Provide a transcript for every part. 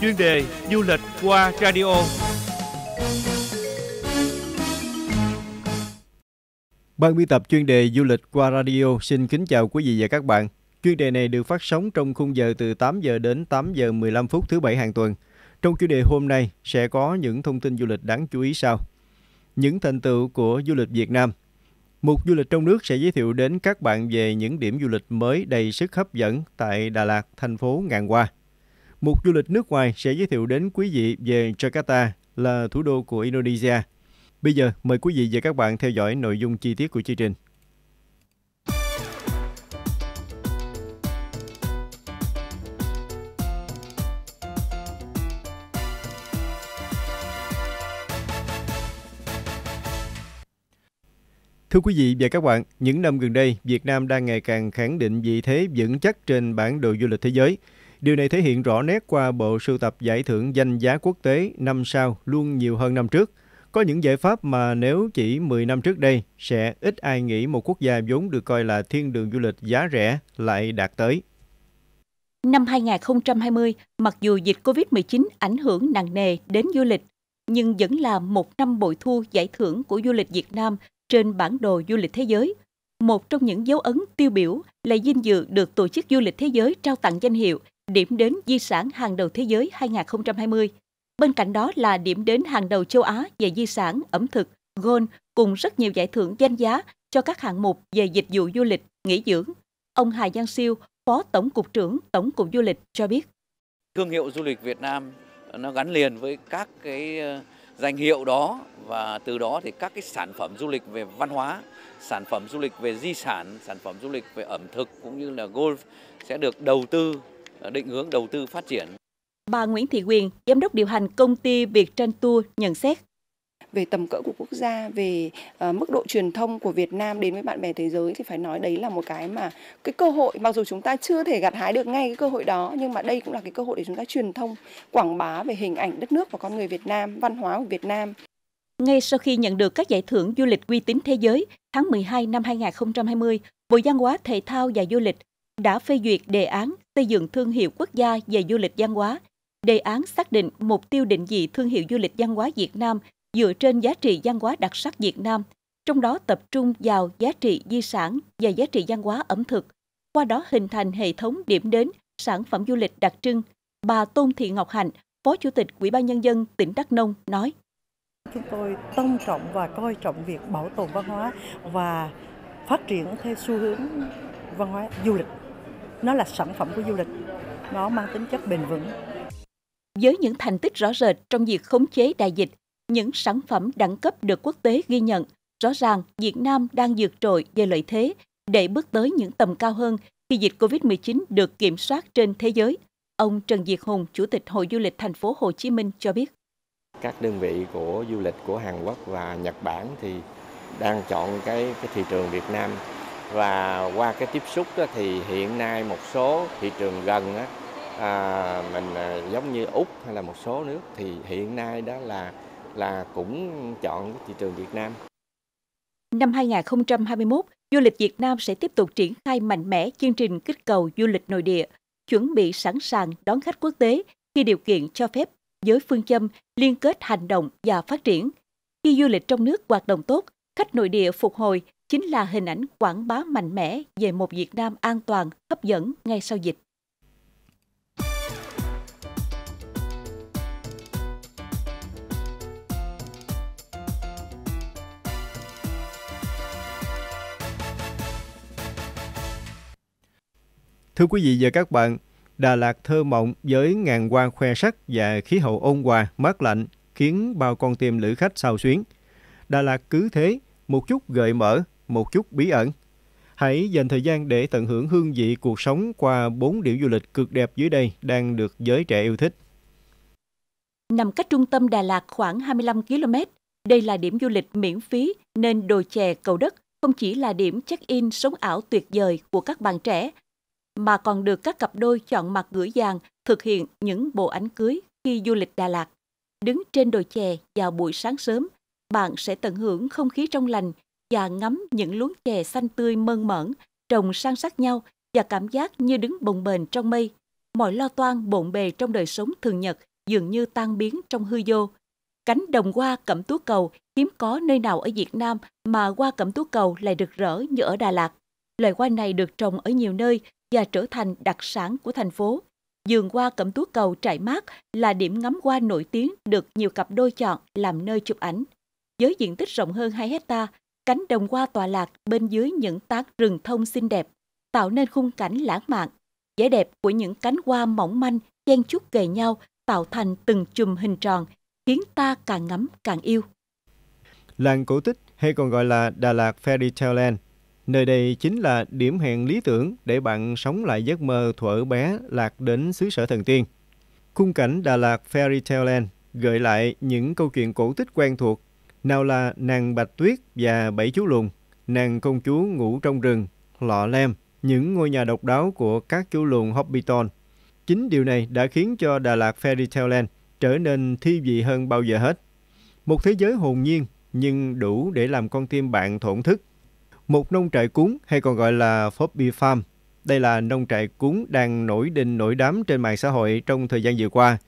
chuyên đề du lịch qua radio. Ban biên tập chuyên đề du lịch qua radio xin kính chào quý vị và các bạn. Chuyên đề này được phát sóng trong khung giờ từ 8 giờ đến 8 giờ 15 phút thứ bảy hàng tuần. Trong chuyên đề hôm nay sẽ có những thông tin du lịch đáng chú ý sau. Những thành tựu của du lịch Việt Nam Mục du lịch trong nước sẽ giới thiệu đến các bạn về những điểm du lịch mới đầy sức hấp dẫn tại Đà Lạt, thành phố ngàn hoa. Mục du lịch nước ngoài sẽ giới thiệu đến quý vị về Jakarta là thủ đô của Indonesia. Bây giờ mời quý vị và các bạn theo dõi nội dung chi tiết của chương trình. Thưa quý vị và các bạn, những năm gần đây, Việt Nam đang ngày càng khẳng định vị thế vững chắc trên bản đồ du lịch thế giới – Điều này thể hiện rõ nét qua bộ sưu tập giải thưởng danh giá quốc tế năm sau luôn nhiều hơn năm trước. Có những giải pháp mà nếu chỉ 10 năm trước đây sẽ ít ai nghĩ một quốc gia vốn được coi là thiên đường du lịch giá rẻ lại đạt tới. Năm 2020, mặc dù dịch Covid-19 ảnh hưởng nặng nề đến du lịch, nhưng vẫn là một năm bội thu giải thưởng của du lịch Việt Nam trên bản đồ du lịch thế giới. Một trong những dấu ấn tiêu biểu là dinh dự được Tổ chức Du lịch Thế giới trao tặng danh hiệu điểm đến di sản hàng đầu thế giới 2020. Bên cạnh đó là điểm đến hàng đầu châu Á về di sản, ẩm thực, gôn cùng rất nhiều giải thưởng danh giá cho các hạng mục về dịch vụ du lịch, nghỉ dưỡng. Ông Hà Giang Siêu, Phó Tổng cục trưởng Tổng cục Du lịch cho biết. Thương hiệu du lịch Việt Nam nó gắn liền với các cái ờ, danh hiệu đó và từ đó thì các cái sản phẩm du lịch về văn hóa, sản phẩm du lịch về di sản, sản phẩm du lịch về ẩm thực cũng như là golf sẽ được đầu tư định hướng đầu tư phát triển. Bà Nguyễn Thị Quyền, giám đốc điều hành công ty Việt Tranh Tour nhận xét về tầm cỡ của quốc gia, về uh, mức độ truyền thông của Việt Nam đến với bạn bè thế giới thì phải nói đấy là một cái mà cái cơ hội mặc dù chúng ta chưa thể gặt hái được ngay cái cơ hội đó nhưng mà đây cũng là cái cơ hội để chúng ta truyền thông, quảng bá về hình ảnh đất nước và con người Việt Nam, văn hóa của Việt Nam. Ngay sau khi nhận được các giải thưởng du lịch uy tín thế giới, tháng 12 năm 2020, Bộ Văn hóa Thể thao và Du lịch đã phê duyệt đề án xây dựng thương hiệu quốc gia về du lịch văn hóa. Đề án xác định mục tiêu định vị thương hiệu du lịch văn hóa Việt Nam dựa trên giá trị văn hóa đặc sắc Việt Nam, trong đó tập trung vào giá trị di sản và giá trị văn hóa ẩm thực, qua đó hình thành hệ thống điểm đến, sản phẩm du lịch đặc trưng. Bà Tôn Thị Ngọc Hạnh, Phó Chủ tịch Ủy ban Nhân dân tỉnh Đắk Nông nói. Chúng tôi tôn trọng và coi trọng việc bảo tồn văn hóa và phát triển theo xu hướng văn hóa du lịch nó là sản phẩm của du lịch nó mang tính chất bền vững với những thành tích rõ rệt trong việc khống chế đại dịch những sản phẩm đẳng cấp được quốc tế ghi nhận rõ ràng Việt Nam đang vượt trội về lợi thế để bước tới những tầm cao hơn khi dịch Covid-19 được kiểm soát trên thế giới. Ông Trần Việt Hùng, Chủ tịch Hội Du lịch Thành phố Hồ Chí Minh cho biết. Các đơn vị của du lịch của Hàn Quốc và Nhật Bản thì đang chọn cái, cái thị trường Việt Nam và qua cái tiếp xúc đó thì hiện nay một số thị trường gần đó, à, mình à, giống như úc hay là một số nước thì hiện nay đó là là cũng chọn thị trường Việt Nam. Năm 2021, du lịch Việt Nam sẽ tiếp tục triển khai mạnh mẽ chương trình kích cầu du lịch nội địa, chuẩn bị sẵn sàng đón khách quốc tế khi điều kiện cho phép với phương châm liên kết hành động và phát triển. Khi du lịch trong nước hoạt động tốt, khách nội địa phục hồi chính là hình ảnh quảng bá mạnh mẽ về một Việt Nam an toàn, hấp dẫn ngay sau dịch. Thưa quý vị và các bạn, Đà Lạt thơ mộng với ngàn hoa khoe sắc và khí hậu ôn hòa, mát lạnh khiến bao con tim lữ khách sao xuyến. Đà Lạt cứ thế, một chút gợi mở một chút bí ẩn. Hãy dành thời gian để tận hưởng hương vị cuộc sống qua bốn điểm du lịch cực đẹp dưới đây đang được giới trẻ yêu thích. Nằm cách trung tâm Đà Lạt khoảng 25 km, đây là điểm du lịch miễn phí nên đồi chè cầu đất không chỉ là điểm check-in sống ảo tuyệt vời của các bạn trẻ, mà còn được các cặp đôi chọn mặt gửi vàng thực hiện những bộ ảnh cưới khi du lịch Đà Lạt. Đứng trên đồi chè vào buổi sáng sớm, bạn sẽ tận hưởng không khí trong lành và ngắm những luống chè xanh tươi mơn mởn, trồng san sát nhau và cảm giác như đứng bồng bềnh trong mây. Mọi lo toan bộn bề trong đời sống thường nhật dường như tan biến trong hư vô. Cánh đồng hoa cẩm tú cầu hiếm có nơi nào ở Việt Nam mà hoa cẩm tú cầu lại rực rỡ như ở Đà Lạt. Loài hoa này được trồng ở nhiều nơi và trở thành đặc sản của thành phố. Vườn hoa cẩm tú cầu trải mát là điểm ngắm hoa nổi tiếng được nhiều cặp đôi chọn làm nơi chụp ảnh. Với diện tích rộng hơn 2 hecta Cánh đồng hoa tọa lạc bên dưới những tán rừng thông xinh đẹp, tạo nên khung cảnh lãng mạn. Vẻ đẹp của những cánh hoa mỏng manh chen chúc kề nhau tạo thành từng chùm hình tròn, khiến ta càng ngắm càng yêu. Làng cổ tích hay còn gọi là Đà Lạt Fairy Tale Land, nơi đây chính là điểm hẹn lý tưởng để bạn sống lại giấc mơ thuở bé lạc đến xứ sở thần tiên. Khung cảnh Đà Lạt Fairy Tale Land gợi lại những câu chuyện cổ tích quen thuộc nào là nàng Bạch Tuyết và Bảy Chú Lùn, nàng công chúa ngủ trong rừng, lọ lem, những ngôi nhà độc đáo của các chú lùn Hobbiton. Chính điều này đã khiến cho Đà Lạt Fairy Tale Land trở nên thi vị hơn bao giờ hết. Một thế giới hồn nhiên nhưng đủ để làm con tim bạn thổn thức. Một nông trại cuốn hay còn gọi là hobby Farm. Đây là nông trại cuốn đang nổi đình nổi đám trên mạng xã hội trong thời gian vừa qua.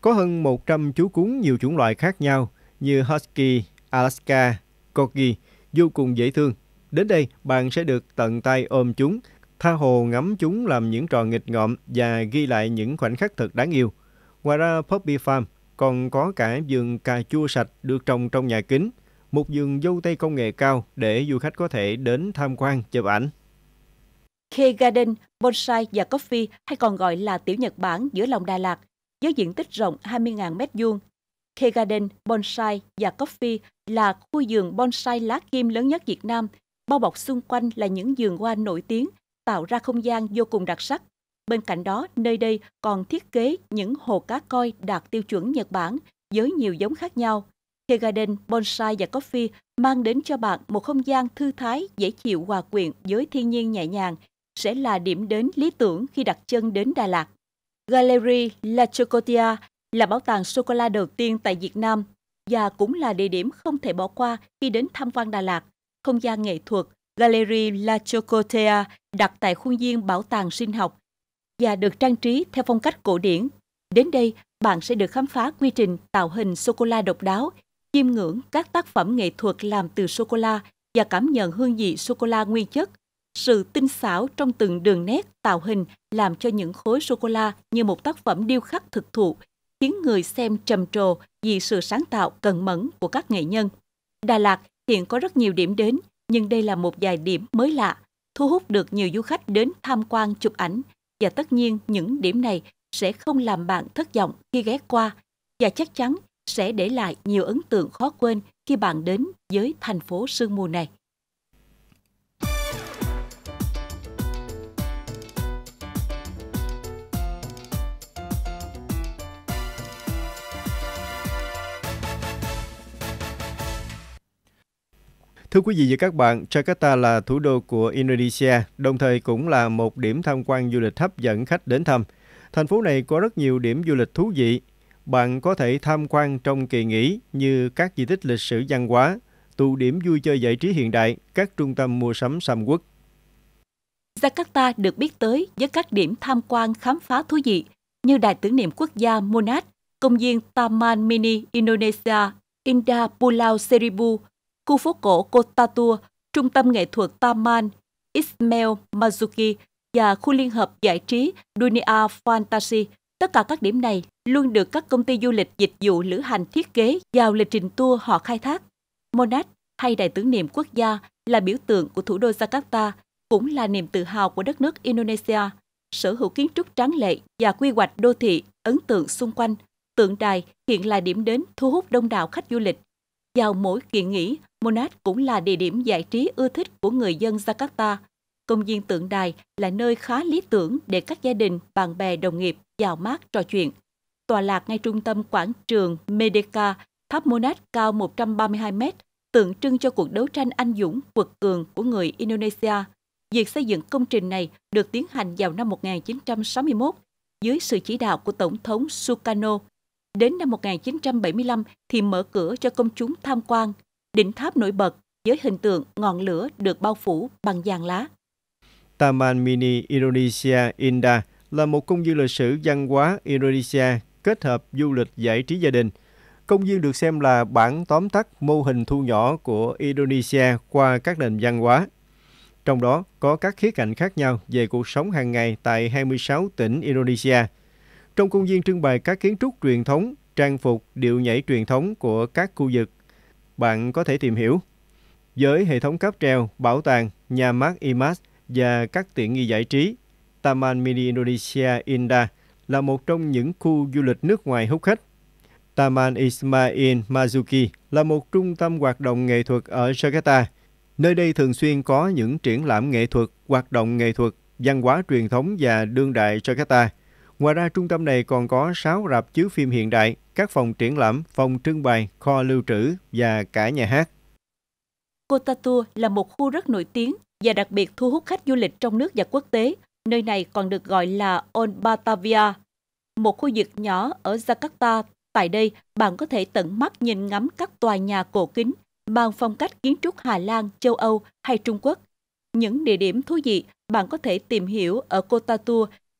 Có hơn 100 chú cuốn nhiều chủng loại khác nhau như Husky, Alaska, Corgi vô cùng dễ thương. Đến đây, bạn sẽ được tận tay ôm chúng, tha hồ ngắm chúng làm những trò nghịch ngợm và ghi lại những khoảnh khắc thật đáng yêu. Ngoài ra, Poppy Farm còn có cả vườn cà chua sạch được trồng trong nhà kính, một vườn dâu tây công nghệ cao để du khách có thể đến tham quan chụp ảnh. K Garden, Bonsai và Coffee hay còn gọi là Tiểu Nhật Bản giữa lòng Đà Lạt, với diện tích rộng 20.000 m vuông K Garden Bonsai và Coffee là khu vườn bonsai lá kim lớn nhất Việt Nam, bao bọc xung quanh là những vườn hoa nổi tiếng, tạo ra không gian vô cùng đặc sắc. Bên cạnh đó, nơi đây còn thiết kế những hồ cá koi đạt tiêu chuẩn Nhật Bản với nhiều giống khác nhau. K Garden Bonsai và Coffee mang đến cho bạn một không gian thư thái, dễ chịu hòa quyện với thiên nhiên nhẹ nhàng, sẽ là điểm đến lý tưởng khi đặt chân đến Đà Lạt. Gallery La Chocotia là bảo tàng sô-cô-la đầu tiên tại Việt Nam và cũng là địa điểm không thể bỏ qua khi đến tham quan Đà Lạt, không gian nghệ thuật Gallery La Chocotea đặt tại khuôn viên bảo tàng sinh học và được trang trí theo phong cách cổ điển. Đến đây, bạn sẽ được khám phá quy trình tạo hình sô-cô-la độc đáo, chiêm ngưỡng các tác phẩm nghệ thuật làm từ sô-cô-la và cảm nhận hương vị sô-cô-la nguyên chất. Sự tinh xảo trong từng đường nét tạo hình làm cho những khối sô-cô-la như một tác phẩm điêu khắc thực thụ khiến người xem trầm trồ vì sự sáng tạo cần mẫn của các nghệ nhân. Đà Lạt hiện có rất nhiều điểm đến, nhưng đây là một vài điểm mới lạ, thu hút được nhiều du khách đến tham quan chụp ảnh và tất nhiên những điểm này sẽ không làm bạn thất vọng khi ghé qua và chắc chắn sẽ để lại nhiều ấn tượng khó quên khi bạn đến với thành phố sương mù này. Thưa quý vị và các bạn, Jakarta là thủ đô của Indonesia, đồng thời cũng là một điểm tham quan du lịch hấp dẫn khách đến thăm. Thành phố này có rất nhiều điểm du lịch thú vị. Bạn có thể tham quan trong kỳ nghỉ như các di tích lịch sử văn hóa, tụ điểm vui chơi giải trí hiện đại, các trung tâm mua sắm sầm Quốc. Jakarta được biết tới với các điểm tham quan khám phá thú vị như Đài tưởng niệm quốc gia Monas, công viên Taman Mini Indonesia, Indah Pulau Seribu, khu phố cổ Kotatua, trung tâm nghệ thuật Taman, Ismail Mazuki và khu liên hợp giải trí Dunia Fantasy. Tất cả các điểm này luôn được các công ty du lịch dịch vụ lữ hành thiết kế vào lịch trình tour họ khai thác. Monash hay đài tưởng niệm quốc gia là biểu tượng của thủ đô Jakarta, cũng là niềm tự hào của đất nước Indonesia, sở hữu kiến trúc tráng lệ và quy hoạch đô thị ấn tượng xung quanh. Tượng đài hiện là điểm đến thu hút đông đảo khách du lịch. Vào mỗi kỳ nghỉ, Monas cũng là địa điểm giải trí ưa thích của người dân Jakarta. Công viên tượng đài là nơi khá lý tưởng để các gia đình, bạn bè, đồng nghiệp vào mát trò chuyện. Tòa lạc ngay trung tâm quảng trường Medeka, tháp Monas cao 132 mét, tượng trưng cho cuộc đấu tranh anh dũng, quật cường của người Indonesia. Việc xây dựng công trình này được tiến hành vào năm 1961 dưới sự chỉ đạo của Tổng thống Sukarno. Đến năm 1975 thì mở cửa cho công chúng tham quan – đỉnh tháp nổi bật với hình tượng ngọn lửa được bao phủ bằng vàng lá. Taman Mini Indonesia Indah là một công viên lịch sử văn hóa Indonesia kết hợp du lịch giải trí gia đình. Công viên được xem là bản tóm tắt mô hình thu nhỏ của Indonesia qua các nền văn hóa. Trong đó có các khía cạnh khác nhau về cuộc sống hàng ngày tại 26 tỉnh Indonesia. Trong công viên trưng bày các kiến trúc truyền thống, trang phục, điệu nhảy truyền thống của các khu vực bạn có thể tìm hiểu. Với hệ thống cáp treo, bảo tàng, nhà mát IMAX và các tiện nghi giải trí, Taman Mini Indonesia inda là một trong những khu du lịch nước ngoài hút khách. Taman Ismail Mazuki là một trung tâm hoạt động nghệ thuật ở Jakarta. Nơi đây thường xuyên có những triển lãm nghệ thuật, hoạt động nghệ thuật, văn hóa truyền thống và đương đại Jakarta. Ngoài ra, trung tâm này còn có 6 rạp chiếu phim hiện đại, các phòng triển lãm, phòng trưng bày, kho lưu trữ và cả nhà hát. Kota là một khu rất nổi tiếng và đặc biệt thu hút khách du lịch trong nước và quốc tế. Nơi này còn được gọi là Old Batavia, một khu vực nhỏ ở Jakarta. Tại đây, bạn có thể tận mắt nhìn ngắm các tòa nhà cổ kính mang phong cách kiến trúc Hà Lan, châu Âu hay Trung Quốc. Những địa điểm thú vị bạn có thể tìm hiểu ở Kota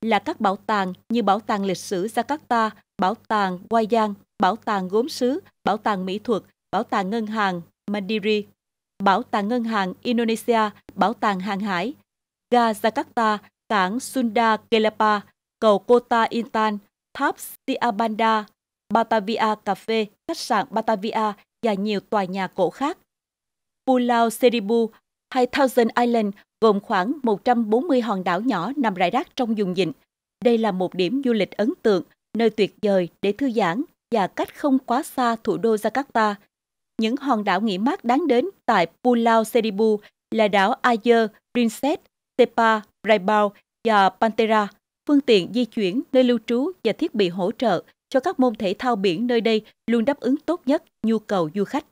là các bảo tàng như Bảo tàng Lịch sử Jakarta, Bảo tàng Wayang, Bảo tàng Gốm sứ, Bảo tàng Mỹ thuật, Bảo tàng Ngân hàng Mandiri, Bảo tàng Ngân hàng Indonesia, Bảo tàng Hàng hải, ga Jakarta, cảng Sunda Kelapa, cầu Kota Intan, tháp Siabanda, Batavia Cafe, khách sạn Batavia và nhiều tòa nhà cổ khác. Pulau Seribu, hay Thousand Island gồm khoảng 140 hòn đảo nhỏ nằm rải rác trong vùng vịnh. Đây là một điểm du lịch ấn tượng, nơi tuyệt vời để thư giãn và cách không quá xa thủ đô Jakarta. Những hòn đảo nghỉ mát đáng đến tại Pulau Seribu là đảo Ayer, Princess, Tepa, Raibao và Pantera. Phương tiện di chuyển, nơi lưu trú và thiết bị hỗ trợ cho các môn thể thao biển nơi đây luôn đáp ứng tốt nhất nhu cầu du khách.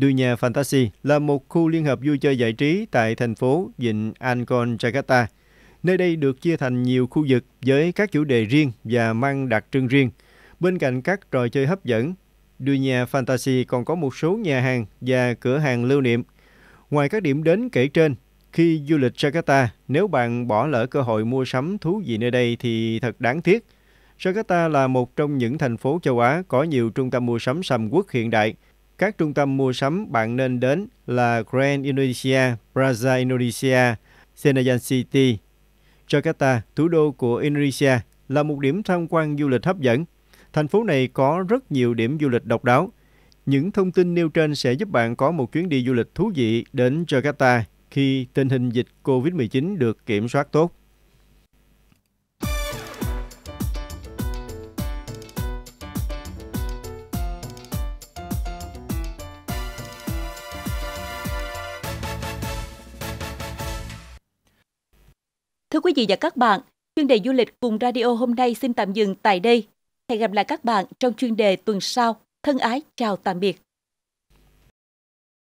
Đuôi nhà Fantasy là một khu liên hợp vui chơi giải trí tại thành phố Vịnh Ancon, Jakarta. Nơi đây được chia thành nhiều khu vực với các chủ đề riêng và mang đặc trưng riêng. Bên cạnh các trò chơi hấp dẫn, Đuôi nhà Fantasy còn có một số nhà hàng và cửa hàng lưu niệm. Ngoài các điểm đến kể trên, khi du lịch Jakarta, nếu bạn bỏ lỡ cơ hội mua sắm thú vị nơi đây thì thật đáng tiếc. Jakarta là một trong những thành phố châu Á có nhiều trung tâm mua sắm sầm quốc hiện đại – các trung tâm mua sắm bạn nên đến là Grand Indonesia, Plaza Indonesia, Senayan City. Jakarta, thủ đô của Indonesia, là một điểm tham quan du lịch hấp dẫn. Thành phố này có rất nhiều điểm du lịch độc đáo. Những thông tin nêu trên sẽ giúp bạn có một chuyến đi du lịch thú vị đến Jakarta khi tình hình dịch COVID-19 được kiểm soát tốt. Quý vị và các bạn, chuyên đề du lịch cùng radio hôm nay xin tạm dừng tại đây. Hẹn gặp lại các bạn trong chuyên đề tuần sau. Thân ái chào tạm biệt.